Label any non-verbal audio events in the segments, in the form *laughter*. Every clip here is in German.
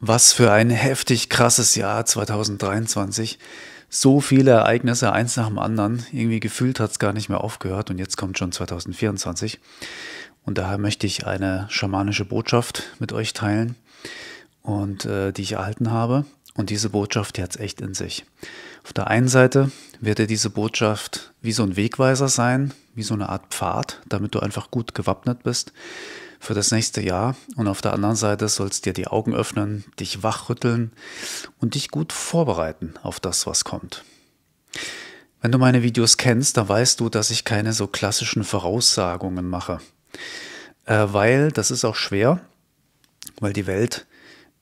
Was für ein heftig krasses Jahr 2023. So viele Ereignisse, eins nach dem anderen. Irgendwie gefühlt hat es gar nicht mehr aufgehört und jetzt kommt schon 2024. Und daher möchte ich eine schamanische Botschaft mit euch teilen und äh, die ich erhalten habe. Und diese Botschaft die hat es echt in sich. Auf der einen Seite wird dir diese Botschaft wie so ein Wegweiser sein, wie so eine Art Pfad, damit du einfach gut gewappnet bist für das nächste Jahr. Und auf der anderen Seite sollst dir die Augen öffnen, dich wachrütteln und dich gut vorbereiten auf das, was kommt. Wenn du meine Videos kennst, dann weißt du, dass ich keine so klassischen Voraussagungen mache. Äh, weil das ist auch schwer, weil die Welt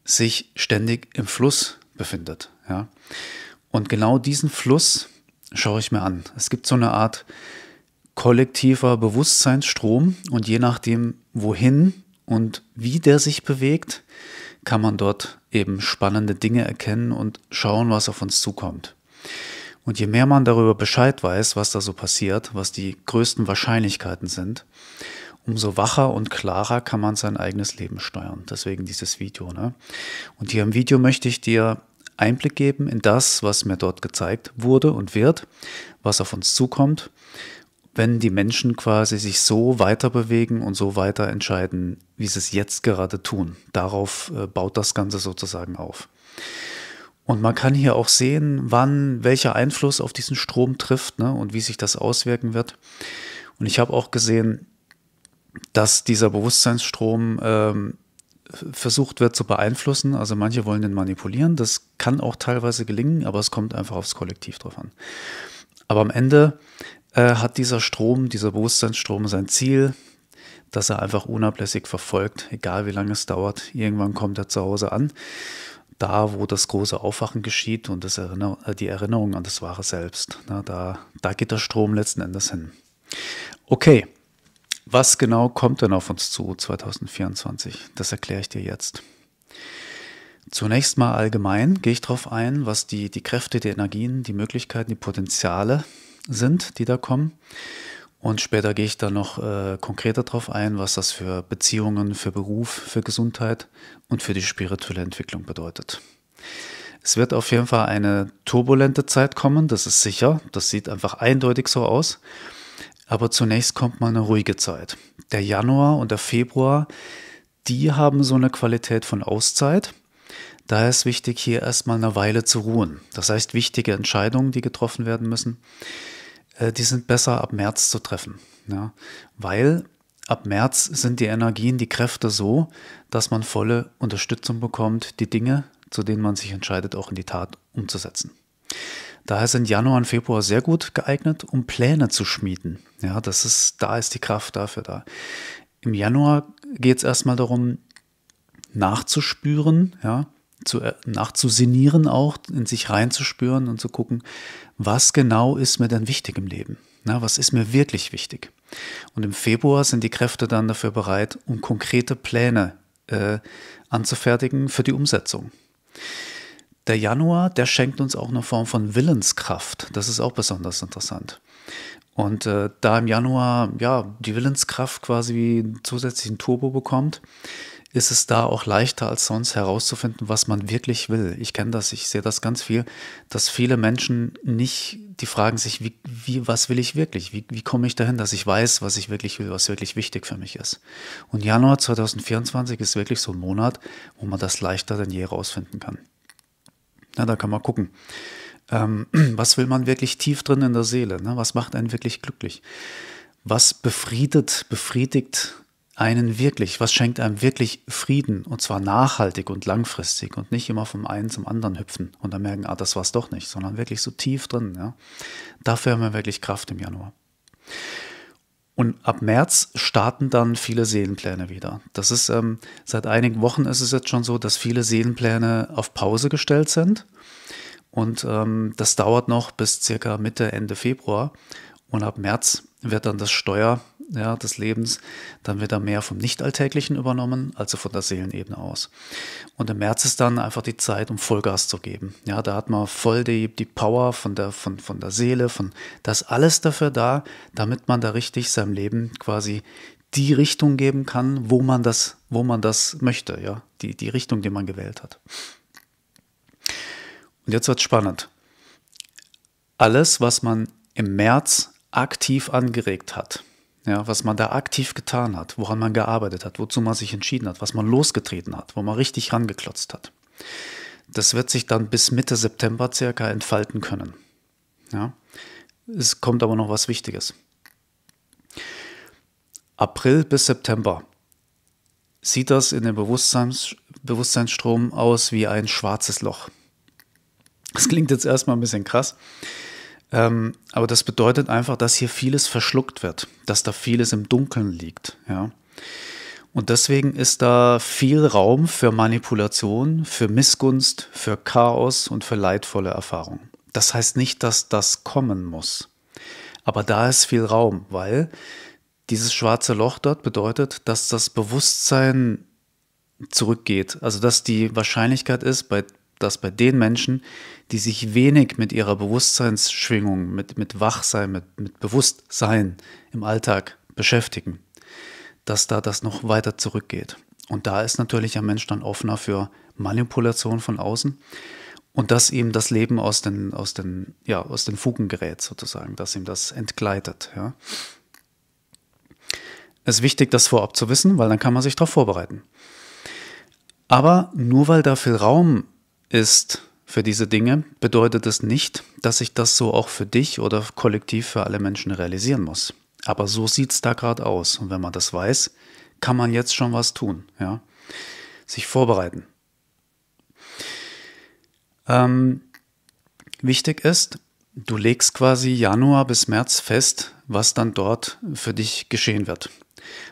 sich ständig im Fluss befindet. Ja? Und genau diesen Fluss schaue ich mir an. Es gibt so eine Art kollektiver Bewusstseinsstrom und je nachdem, wohin und wie der sich bewegt, kann man dort eben spannende Dinge erkennen und schauen, was auf uns zukommt. Und je mehr man darüber Bescheid weiß, was da so passiert, was die größten Wahrscheinlichkeiten sind, umso wacher und klarer kann man sein eigenes Leben steuern. Deswegen dieses Video. Ne? Und hier im Video möchte ich dir Einblick geben in das, was mir dort gezeigt wurde und wird, was auf uns zukommt wenn die Menschen quasi sich so weiter bewegen und so weiter entscheiden, wie sie es jetzt gerade tun. Darauf äh, baut das Ganze sozusagen auf. Und man kann hier auch sehen, wann welcher Einfluss auf diesen Strom trifft ne, und wie sich das auswirken wird. Und ich habe auch gesehen, dass dieser Bewusstseinsstrom ähm, versucht wird zu beeinflussen. Also manche wollen den manipulieren. Das kann auch teilweise gelingen, aber es kommt einfach aufs Kollektiv drauf an. Aber am Ende äh, hat dieser Strom, dieser Bewusstseinsstrom sein Ziel, das er einfach unablässig verfolgt, egal wie lange es dauert. Irgendwann kommt er zu Hause an, da wo das große Aufwachen geschieht und das Erinner äh, die Erinnerung an das wahre Selbst. Na, da, da geht der Strom letzten Endes hin. Okay, was genau kommt denn auf uns zu 2024? Das erkläre ich dir jetzt. Zunächst mal allgemein gehe ich darauf ein, was die, die Kräfte, die Energien, die Möglichkeiten, die Potenziale sind, die da kommen. Und später gehe ich da noch äh, konkreter darauf ein, was das für Beziehungen, für Beruf, für Gesundheit und für die spirituelle Entwicklung bedeutet. Es wird auf jeden Fall eine turbulente Zeit kommen, das ist sicher. Das sieht einfach eindeutig so aus. Aber zunächst kommt mal eine ruhige Zeit. Der Januar und der Februar, die haben so eine Qualität von Auszeit. Daher ist wichtig, hier erstmal eine Weile zu ruhen. Das heißt, wichtige Entscheidungen, die getroffen werden müssen, äh, die sind besser ab März zu treffen. Ja? Weil ab März sind die Energien, die Kräfte so, dass man volle Unterstützung bekommt, die Dinge, zu denen man sich entscheidet, auch in die Tat umzusetzen. Daher sind Januar und Februar sehr gut geeignet, um Pläne zu schmieden. Ja, das ist, da ist die Kraft dafür da. Im Januar geht es erstmal darum, nachzuspüren, ja, zu, äh, nachzusinieren auch, in sich reinzuspüren und zu gucken, was genau ist mir denn wichtig im Leben? Na, was ist mir wirklich wichtig? Und im Februar sind die Kräfte dann dafür bereit, um konkrete Pläne äh, anzufertigen für die Umsetzung. Der Januar, der schenkt uns auch eine Form von Willenskraft. Das ist auch besonders interessant. Und äh, da im Januar ja die Willenskraft quasi wie einen zusätzlichen Turbo bekommt, ist es da auch leichter als sonst herauszufinden, was man wirklich will. Ich kenne das, ich sehe das ganz viel, dass viele Menschen nicht, die fragen sich, wie, wie was will ich wirklich? Wie, wie komme ich dahin, dass ich weiß, was ich wirklich will, was wirklich wichtig für mich ist? Und Januar 2024 ist wirklich so ein Monat, wo man das leichter denn je herausfinden kann. Na, da kann man gucken. Ähm, *clears throat* was will man wirklich tief drin in der Seele? Ne? Was macht einen wirklich glücklich? Was befriedet, befriedigt einen wirklich, was schenkt einem wirklich Frieden und zwar nachhaltig und langfristig und nicht immer vom einen zum anderen hüpfen und dann merken, ah, das war es doch nicht, sondern wirklich so tief drin. Ja? Dafür haben wir wirklich Kraft im Januar. Und ab März starten dann viele Seelenpläne wieder. Das ist ähm, seit einigen Wochen ist es jetzt schon so, dass viele Seelenpläne auf Pause gestellt sind. Und ähm, das dauert noch bis circa Mitte, Ende Februar. Und ab März wird dann das Steuer ja, des Lebens, dann wird da mehr vom Nicht-Alltäglichen übernommen, also von der Seelenebene aus. Und im März ist dann einfach die Zeit, um Vollgas zu geben. Ja, da hat man voll die, die Power von der, von, von der Seele, von das alles dafür da, damit man da richtig seinem Leben quasi die Richtung geben kann, wo man das, wo man das möchte, ja, die, die Richtung, die man gewählt hat. Und jetzt wird spannend. Alles, was man im März aktiv angeregt hat, ja, was man da aktiv getan hat, woran man gearbeitet hat, wozu man sich entschieden hat, was man losgetreten hat, wo man richtig rangeklotzt hat. Das wird sich dann bis Mitte September circa entfalten können. Ja. Es kommt aber noch was Wichtiges. April bis September sieht das in dem Bewusstseins Bewusstseinsstrom aus wie ein schwarzes Loch. Das klingt jetzt erstmal ein bisschen krass. Ähm, aber das bedeutet einfach, dass hier vieles verschluckt wird, dass da vieles im Dunkeln liegt. Ja? Und deswegen ist da viel Raum für Manipulation, für Missgunst, für Chaos und für leidvolle Erfahrungen. Das heißt nicht, dass das kommen muss. Aber da ist viel Raum, weil dieses schwarze Loch dort bedeutet, dass das Bewusstsein zurückgeht. Also dass die Wahrscheinlichkeit ist, bei dass bei den Menschen, die sich wenig mit ihrer Bewusstseinsschwingung, mit, mit Wachsein, mit, mit Bewusstsein im Alltag beschäftigen, dass da das noch weiter zurückgeht. Und da ist natürlich ein Mensch dann offener für Manipulation von außen und dass ihm das Leben aus den, aus den, ja, aus den Fugen gerät, sozusagen, dass ihm das entgleitet. Ja. Es ist wichtig, das vorab zu wissen, weil dann kann man sich darauf vorbereiten. Aber nur weil da viel Raum ist für diese Dinge, bedeutet es nicht, dass ich das so auch für dich oder kollektiv für alle Menschen realisieren muss. Aber so sieht es da gerade aus. Und wenn man das weiß, kann man jetzt schon was tun. Ja? Sich vorbereiten. Ähm, wichtig ist, du legst quasi Januar bis März fest, was dann dort für dich geschehen wird.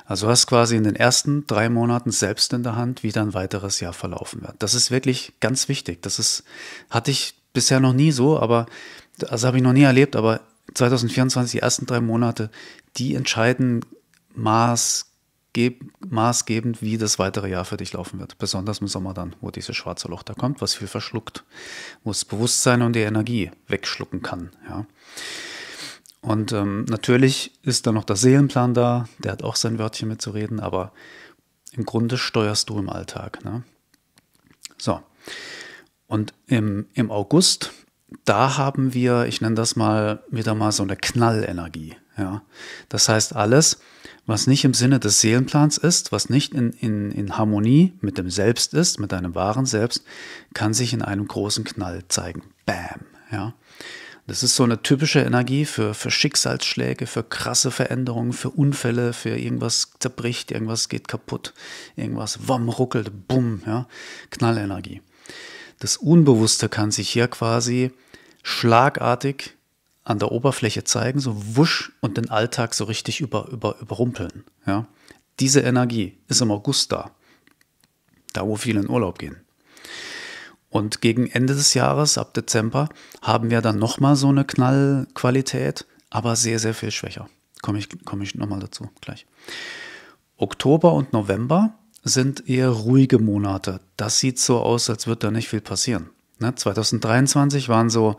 Also hast quasi in den ersten drei Monaten selbst in der Hand, wie dein weiteres Jahr verlaufen wird. Das ist wirklich ganz wichtig. Das ist, hatte ich bisher noch nie so, aber das habe ich noch nie erlebt, aber 2024, die ersten drei Monate, die entscheiden maßgeb maßgebend, wie das weitere Jahr für dich laufen wird. Besonders im Sommer dann, wo dieses schwarze Loch da kommt, was viel verschluckt, wo es Bewusstsein und die Energie wegschlucken kann. Ja. Und ähm, natürlich ist dann noch der Seelenplan da, der hat auch sein Wörtchen mitzureden, aber im Grunde steuerst du im Alltag. Ne? So. Und im, im August, da haben wir, ich nenne das mal wieder mal so eine Knallenergie. Ja? Das heißt, alles, was nicht im Sinne des Seelenplans ist, was nicht in, in, in Harmonie mit dem Selbst ist, mit deinem wahren Selbst, kann sich in einem großen Knall zeigen. Bam. Ja? Das ist so eine typische Energie für, für Schicksalsschläge, für krasse Veränderungen, für Unfälle, für irgendwas zerbricht, irgendwas geht kaputt, irgendwas wamm, ruckelt, bumm, ja, Knallenergie. Das Unbewusste kann sich hier quasi schlagartig an der Oberfläche zeigen, so wusch und den Alltag so richtig über, über, überrumpeln. Ja. Diese Energie ist im August da, da wo viele in Urlaub gehen. Und gegen Ende des Jahres, ab Dezember, haben wir dann nochmal so eine Knallqualität, aber sehr, sehr viel schwächer. Komme ich, komm ich nochmal dazu gleich. Oktober und November sind eher ruhige Monate. Das sieht so aus, als würde da nicht viel passieren. Ne? 2023 waren so,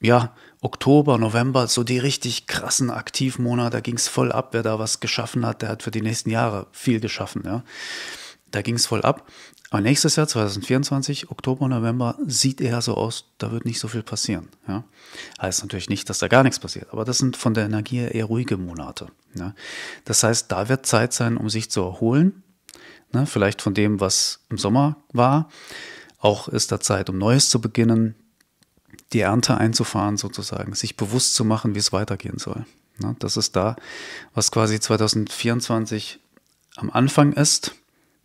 ja, Oktober, November, so die richtig krassen Aktivmonate, da ging es voll ab. Wer da was geschaffen hat, der hat für die nächsten Jahre viel geschaffen. Ja? Da ging es voll ab. Aber ah, nächstes Jahr, 2024, Oktober, November, sieht eher so aus, da wird nicht so viel passieren. Ja? Heißt natürlich nicht, dass da gar nichts passiert, aber das sind von der Energie eher ruhige Monate. Ja? Das heißt, da wird Zeit sein, um sich zu erholen, ne? vielleicht von dem, was im Sommer war. Auch ist da Zeit, um Neues zu beginnen, die Ernte einzufahren sozusagen, sich bewusst zu machen, wie es weitergehen soll. Ne? Das ist da, was quasi 2024 am Anfang ist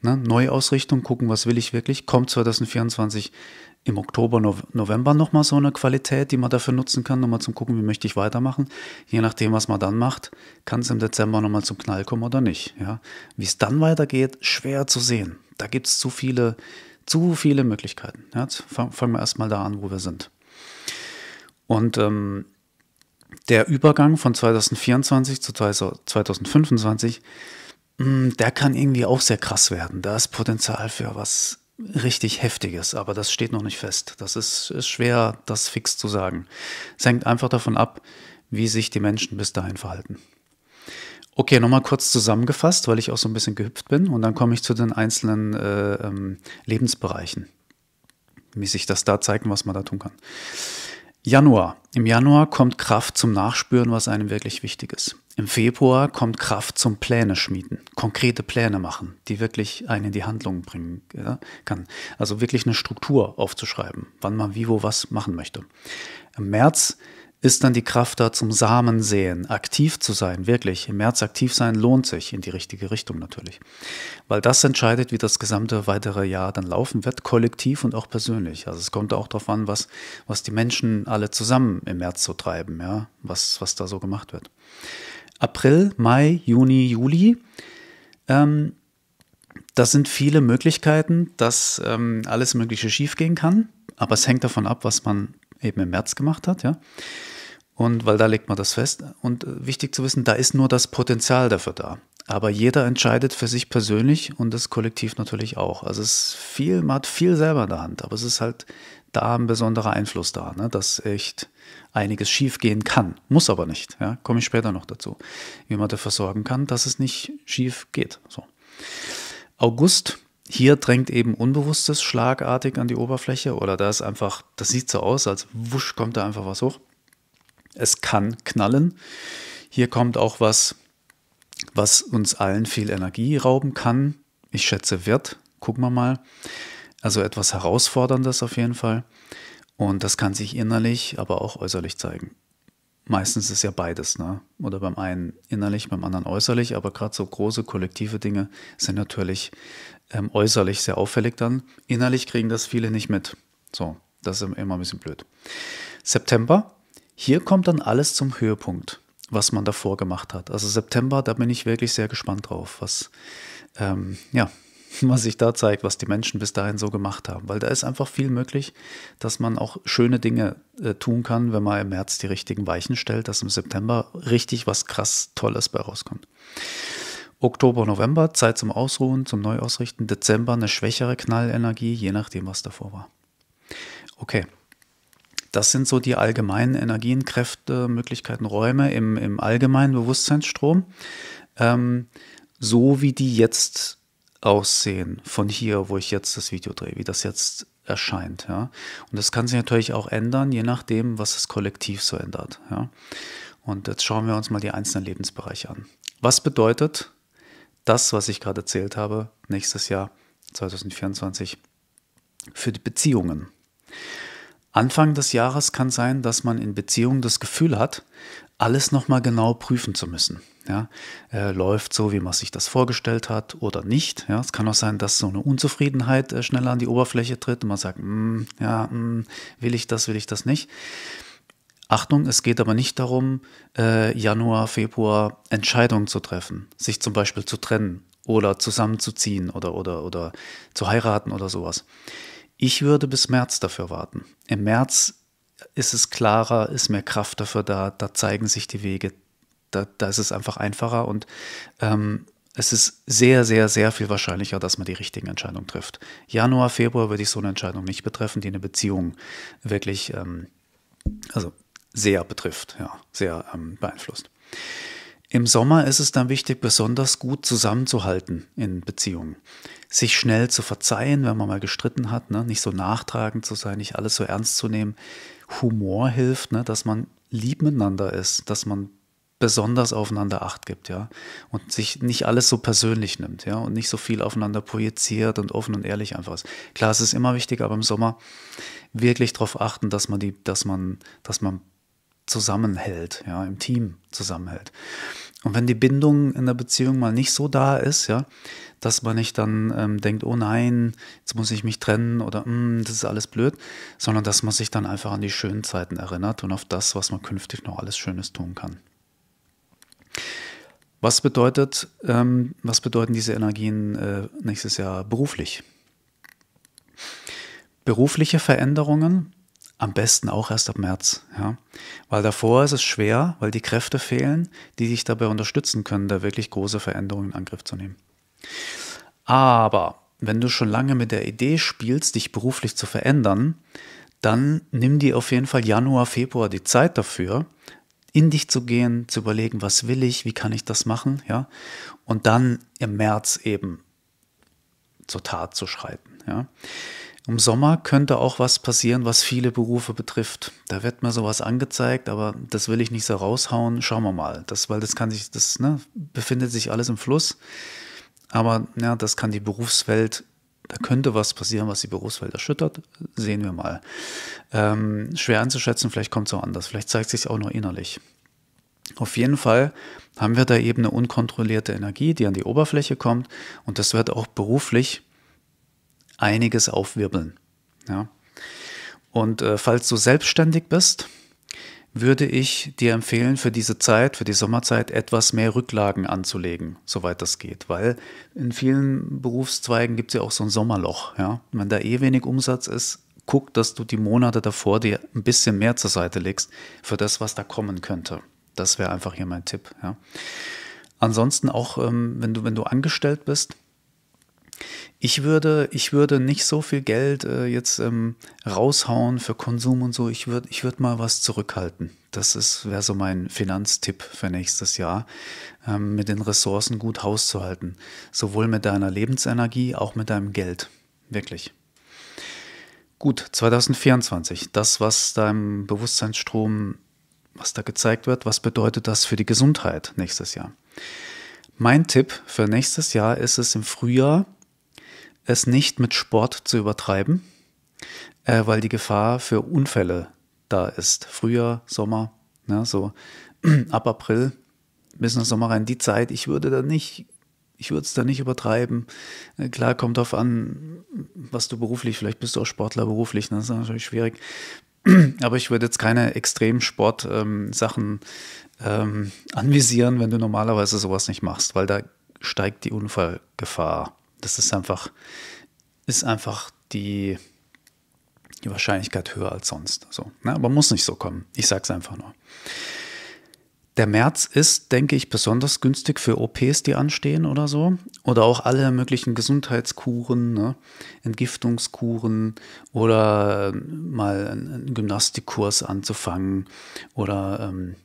Ne? Neuausrichtung, gucken, was will ich wirklich. Kommt 2024 im Oktober, November nochmal so eine Qualität, die man dafür nutzen kann, nochmal zum Gucken, wie möchte ich weitermachen. Je nachdem, was man dann macht, kann es im Dezember nochmal zum Knall kommen oder nicht. Ja? Wie es dann weitergeht, schwer zu sehen. Da gibt es zu viele, zu viele Möglichkeiten. Ja? fangen wir erstmal da an, wo wir sind. Und ähm, der Übergang von 2024 zu 2025 Mm, der kann irgendwie auch sehr krass werden. Da ist Potenzial für was richtig Heftiges, aber das steht noch nicht fest. Das ist, ist schwer, das fix zu sagen. Es hängt einfach davon ab, wie sich die Menschen bis dahin verhalten. Okay, nochmal kurz zusammengefasst, weil ich auch so ein bisschen gehüpft bin und dann komme ich zu den einzelnen äh, ähm, Lebensbereichen, wie sich das da zeigt und was man da tun kann. Januar. Im Januar kommt Kraft zum Nachspüren, was einem wirklich wichtig ist. Im Februar kommt Kraft zum Pläne schmieden, konkrete Pläne machen, die wirklich einen in die Handlung bringen ja, kann. Also wirklich eine Struktur aufzuschreiben, wann man wie wo was machen möchte. Im März ist dann die Kraft da zum Samen säen, aktiv zu sein, wirklich. Im März aktiv sein lohnt sich in die richtige Richtung natürlich, weil das entscheidet, wie das gesamte weitere Jahr dann laufen wird, kollektiv und auch persönlich. Also es kommt auch darauf an, was, was die Menschen alle zusammen im März so treiben, ja, was, was da so gemacht wird. April, Mai, Juni, Juli. Ähm, das sind viele Möglichkeiten, dass ähm, alles Mögliche schiefgehen kann. Aber es hängt davon ab, was man eben im März gemacht hat, ja. Und weil da legt man das fest. Und äh, wichtig zu wissen, da ist nur das Potenzial dafür da. Aber jeder entscheidet für sich persönlich und das Kollektiv natürlich auch. Also es ist viel, man hat viel selber in der Hand, aber es ist halt da ein besonderer Einfluss da, ne? dass echt einiges schiefgehen kann, muss aber nicht. Ja? Komme ich später noch dazu, wie man dafür sorgen kann, dass es nicht schief geht. So. August, hier drängt eben Unbewusstes schlagartig an die Oberfläche oder da ist einfach, das sieht so aus, als wusch kommt da einfach was hoch. Es kann knallen. Hier kommt auch was, was uns allen viel Energie rauben kann. Ich schätze, wird. Gucken wir mal. Also etwas Herausforderndes auf jeden Fall. Und das kann sich innerlich, aber auch äußerlich zeigen. Meistens ist ja beides, ne? Oder beim einen innerlich, beim anderen äußerlich, aber gerade so große kollektive Dinge sind natürlich ähm, äußerlich sehr auffällig dann. Innerlich kriegen das viele nicht mit. So, das ist immer ein bisschen blöd. September, hier kommt dann alles zum Höhepunkt, was man davor gemacht hat. Also September, da bin ich wirklich sehr gespannt drauf, was, ähm, ja, *laughs* was sich da zeigt, was die Menschen bis dahin so gemacht haben. Weil da ist einfach viel möglich, dass man auch schöne Dinge äh, tun kann, wenn man im März die richtigen Weichen stellt, dass im September richtig was krass Tolles bei rauskommt. Oktober, November, Zeit zum Ausruhen, zum Neuausrichten. Dezember eine schwächere Knallenergie, je nachdem, was davor war. Okay. Das sind so die allgemeinen Energien, Kräfte, Möglichkeiten, Räume im, im allgemeinen Bewusstseinsstrom, ähm, so wie die jetzt aussehen von hier, wo ich jetzt das Video drehe, wie das jetzt erscheint. Ja? Und das kann sich natürlich auch ändern, je nachdem, was das Kollektiv so ändert. Ja? Und jetzt schauen wir uns mal die einzelnen Lebensbereiche an. Was bedeutet das, was ich gerade erzählt habe, nächstes Jahr 2024 für die Beziehungen? Anfang des Jahres kann sein, dass man in Beziehungen das Gefühl hat, alles nochmal genau prüfen zu müssen. Ja, äh, läuft so, wie man sich das vorgestellt hat oder nicht. Ja, es kann auch sein, dass so eine Unzufriedenheit äh, schneller an die Oberfläche tritt und man sagt, mm, ja, mm, will ich das, will ich das nicht. Achtung, es geht aber nicht darum, äh, Januar, Februar Entscheidungen zu treffen, sich zum Beispiel zu trennen oder zusammenzuziehen oder, oder, oder zu heiraten oder sowas. Ich würde bis März dafür warten. Im März ist es klarer, ist mehr Kraft dafür da, da zeigen sich die Wege, da, da ist es einfach einfacher und ähm, es ist sehr, sehr, sehr viel wahrscheinlicher, dass man die richtigen Entscheidungen trifft. Januar, Februar würde ich so eine Entscheidung nicht betreffen, die eine Beziehung wirklich, ähm, also sehr betrifft, ja, sehr ähm, beeinflusst. Im Sommer ist es dann wichtig, besonders gut zusammenzuhalten in Beziehungen. Sich schnell zu verzeihen, wenn man mal gestritten hat, ne? nicht so nachtragend zu sein, nicht alles so ernst zu nehmen. Humor hilft, ne? dass man lieb miteinander ist, dass man besonders aufeinander Acht gibt, ja, und sich nicht alles so persönlich nimmt, ja, und nicht so viel aufeinander projiziert und offen und ehrlich einfach ist. Klar, es ist immer wichtig, aber im Sommer wirklich darauf achten, dass man die, dass man, dass man zusammenhält, ja, im Team zusammenhält. Und wenn die Bindung in der Beziehung mal nicht so da ist, ja, dass man nicht dann ähm, denkt, oh nein, jetzt muss ich mich trennen oder hm, das ist alles blöd, sondern dass man sich dann einfach an die schönen Zeiten erinnert und auf das, was man künftig noch alles Schönes tun kann. Was bedeutet, ähm, was bedeuten diese Energien äh, nächstes Jahr beruflich? Berufliche Veränderungen am besten auch erst ab März, ja. Weil davor ist es schwer, weil die Kräfte fehlen, die dich dabei unterstützen können, da wirklich große Veränderungen in Angriff zu nehmen. Aber wenn du schon lange mit der Idee spielst, dich beruflich zu verändern, dann nimm dir auf jeden Fall Januar, Februar die Zeit dafür, in dich zu gehen, zu überlegen, was will ich, wie kann ich das machen, ja? Und dann im März eben zur Tat zu schreiten, ja? Im Sommer könnte auch was passieren, was viele Berufe betrifft. Da wird mir sowas angezeigt, aber das will ich nicht so raushauen. Schauen wir mal. Das, weil das kann sich, das ne, befindet sich alles im Fluss. Aber ja, das kann die Berufswelt, da könnte was passieren, was die Berufswelt erschüttert. Sehen wir mal. Ähm, schwer anzuschätzen, vielleicht kommt es auch anders. Vielleicht zeigt es sich auch nur innerlich. Auf jeden Fall haben wir da eben eine unkontrollierte Energie, die an die Oberfläche kommt. Und das wird auch beruflich einiges aufwirbeln. Ja. Und äh, falls du selbstständig bist, würde ich dir empfehlen, für diese Zeit, für die Sommerzeit etwas mehr Rücklagen anzulegen, soweit das geht. Weil in vielen Berufszweigen gibt es ja auch so ein Sommerloch. Ja? Wenn da eh wenig Umsatz ist, guck, dass du die Monate davor dir ein bisschen mehr zur Seite legst für das, was da kommen könnte. Das wäre einfach hier mein Tipp. Ja? Ansonsten auch, ähm, wenn, du, wenn du angestellt bist, ich würde, ich würde nicht so viel Geld äh, jetzt ähm, raushauen für Konsum und so. Ich würde ich würd mal was zurückhalten. Das wäre so mein Finanztipp für nächstes Jahr, ähm, mit den Ressourcen gut Haus zu halten. Sowohl mit deiner Lebensenergie, auch mit deinem Geld. Wirklich. Gut, 2024. Das, was deinem Bewusstseinsstrom, was da gezeigt wird, was bedeutet das für die Gesundheit nächstes Jahr? Mein Tipp für nächstes Jahr ist es im Frühjahr, es nicht mit Sport zu übertreiben, äh, weil die Gefahr für Unfälle da ist. Frühjahr, Sommer, ne, so *clears throat* ab April bis nach Sommer rein, die Zeit, ich würde da nicht, ich würde es da nicht übertreiben. Äh, klar, kommt darauf an, was du beruflich, vielleicht bist du auch Sportler beruflich, ne, das ist natürlich schwierig. *clears throat* Aber ich würde jetzt keine extremsport Sportsachen ähm, ähm, anvisieren, wenn du normalerweise sowas nicht machst, weil da steigt die Unfallgefahr das ist einfach, ist einfach die, die Wahrscheinlichkeit höher als sonst. So, ne? Aber muss nicht so kommen. Ich sage es einfach nur. Der März ist, denke ich, besonders günstig für OPs, die anstehen oder so. Oder auch alle möglichen Gesundheitskuren, ne? Entgiftungskuren oder ähm, mal einen Gymnastikkurs anzufangen oder ähm,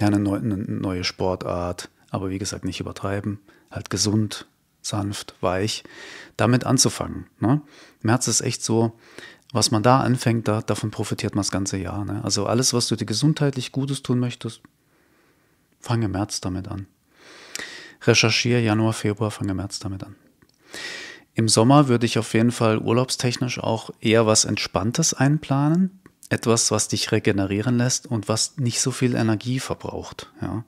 ja, eine, neu, eine neue Sportart. Aber wie gesagt, nicht übertreiben. Halt gesund, sanft, weich, damit anzufangen. Ne? März ist echt so, was man da anfängt, da, davon profitiert man das ganze Jahr. Ne? Also alles, was du dir gesundheitlich Gutes tun möchtest, fange März damit an. Recherchiere Januar, Februar, fange März damit an. Im Sommer würde ich auf jeden Fall urlaubstechnisch auch eher was Entspanntes einplanen. Etwas, was dich regenerieren lässt und was nicht so viel Energie verbraucht. Ja.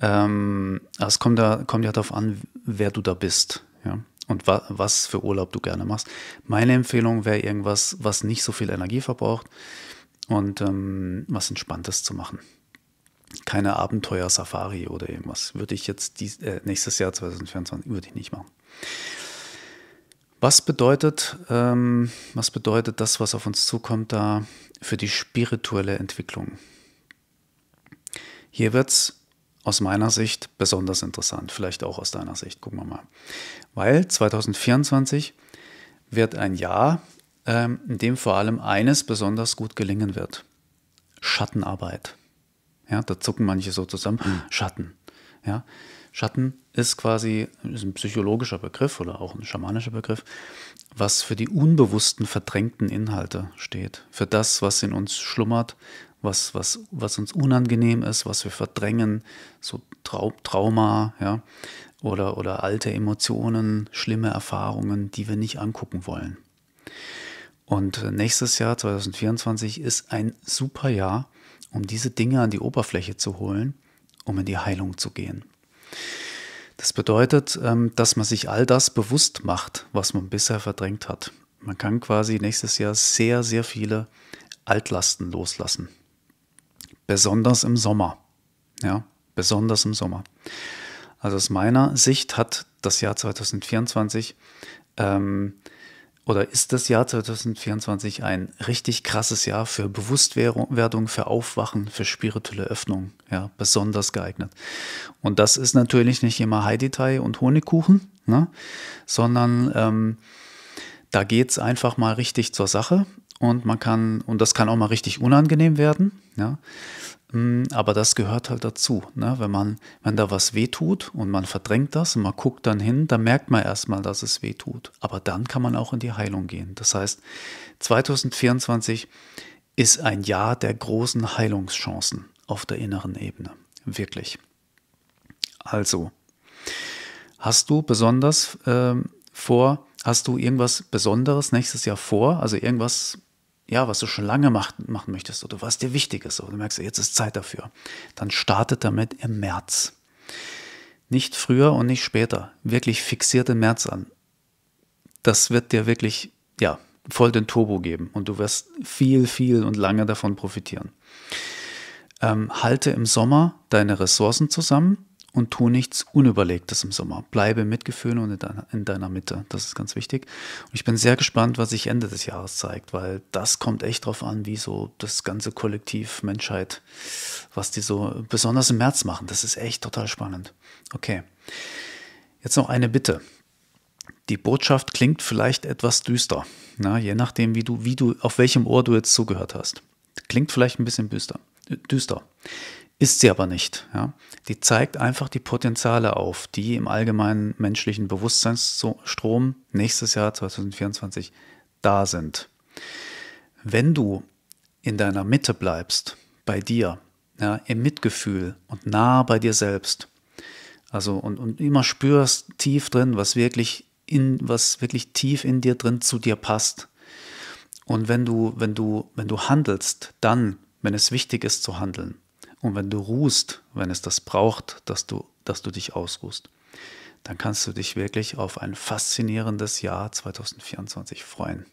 Ähm, also es kommt, da, kommt ja darauf an, wer du da bist ja? und wa was für Urlaub du gerne machst. Meine Empfehlung wäre irgendwas, was nicht so viel Energie verbraucht und ähm, was Entspanntes zu machen. Keine Abenteuer-Safari oder irgendwas. Würde ich jetzt dies, äh, nächstes Jahr 2024 würde ich nicht machen. Was bedeutet, ähm, was bedeutet das, was auf uns zukommt, da für die spirituelle Entwicklung? Hier wird es aus meiner Sicht besonders interessant, vielleicht auch aus deiner Sicht, gucken wir mal. Weil 2024 wird ein Jahr, ähm, in dem vor allem eines besonders gut gelingen wird. Schattenarbeit. Ja, da zucken manche so zusammen. Hm. Schatten. Ja, Schatten ist quasi ist ein psychologischer Begriff oder auch ein schamanischer Begriff, was für die unbewussten verdrängten Inhalte steht, für das, was in uns schlummert, was, was, was uns unangenehm ist, was wir verdrängen, so Trau Trauma, ja, oder, oder alte Emotionen, schlimme Erfahrungen, die wir nicht angucken wollen. Und äh, nächstes Jahr, 2024, ist ein super Jahr, um diese Dinge an die Oberfläche zu holen, um in die Heilung zu gehen. Das bedeutet, ähm, dass man sich all das bewusst macht, was man bisher verdrängt hat. Man kann quasi nächstes Jahr sehr, sehr viele Altlasten loslassen besonders im Sommer. Ja, besonders im Sommer. Also aus meiner Sicht hat das Jahr 2024 ähm, oder ist das Jahr 2024 ein richtig krasses Jahr für Bewusstwerdung, für Aufwachen, für spirituelle Öffnung, ja, besonders geeignet. Und das ist natürlich nicht immer Heiditei und Honigkuchen, ne, sondern ähm, da geht es einfach mal richtig zur Sache und man kann, und das kann auch mal richtig unangenehm werden, ja? Mm, aber das gehört halt dazu. Ne? Wenn man, wenn da was wehtut und man verdrängt das und man guckt dann hin, dann merkt man erstmal, dass es wehtut. Aber dann kann man auch in die Heilung gehen. Das heißt, 2024 ist ein Jahr der großen Heilungschancen auf der inneren Ebene. Wirklich. Also, hast du besonders ähm, vor, hast du irgendwas Besonderes nächstes Jahr vor? Also irgendwas ja, was du schon lange macht, machen möchtest oder was dir wichtig ist, oder du merkst, jetzt ist Zeit dafür, dann startet damit im März. Nicht früher und nicht später. Wirklich fixiert im März an. Das wird dir wirklich, ja, voll den Turbo geben und du wirst viel, viel und lange davon profitieren. Ähm, halte im Sommer deine Ressourcen zusammen, und tu nichts Unüberlegtes im Sommer. Bleibe mit Gefühl und in deiner, in deiner Mitte. Das ist ganz wichtig. Und ich bin sehr gespannt, was sich Ende des Jahres zeigt, weil das kommt echt drauf an, wie so das ganze Kollektiv Menschheit, was die so besonders im März machen. Das ist echt total spannend. Okay. Jetzt noch eine Bitte. Die Botschaft klingt vielleicht etwas düster, na, je nachdem, wie du, wie du, auf welchem Ohr du jetzt zugehört hast. Klingt vielleicht ein bisschen düster. düster. Ist sie aber nicht. Ja? Die zeigt einfach die Potenziale auf, die im allgemeinen menschlichen Bewusstseinsstrom nächstes Jahr 2024 da sind. Wenn du in deiner Mitte bleibst, bei dir, ja, im Mitgefühl und nah bei dir selbst, also und, und immer spürst tief drin, was wirklich in, was wirklich tief in dir drin zu dir passt. Und wenn du, wenn du, wenn du handelst, dann, wenn es wichtig ist zu handeln, und wenn du ruhst, wenn es das braucht, dass du, dass du dich ausruhst, dann kannst du dich wirklich auf ein faszinierendes Jahr 2024 freuen.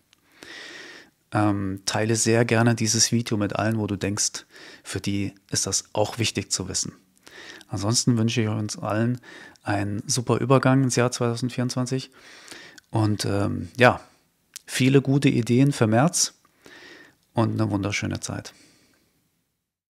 Ähm, teile sehr gerne dieses Video mit allen, wo du denkst, für die ist das auch wichtig zu wissen. Ansonsten wünsche ich uns allen einen super Übergang ins Jahr 2024 und ähm, ja, viele gute Ideen für März und eine wunderschöne Zeit.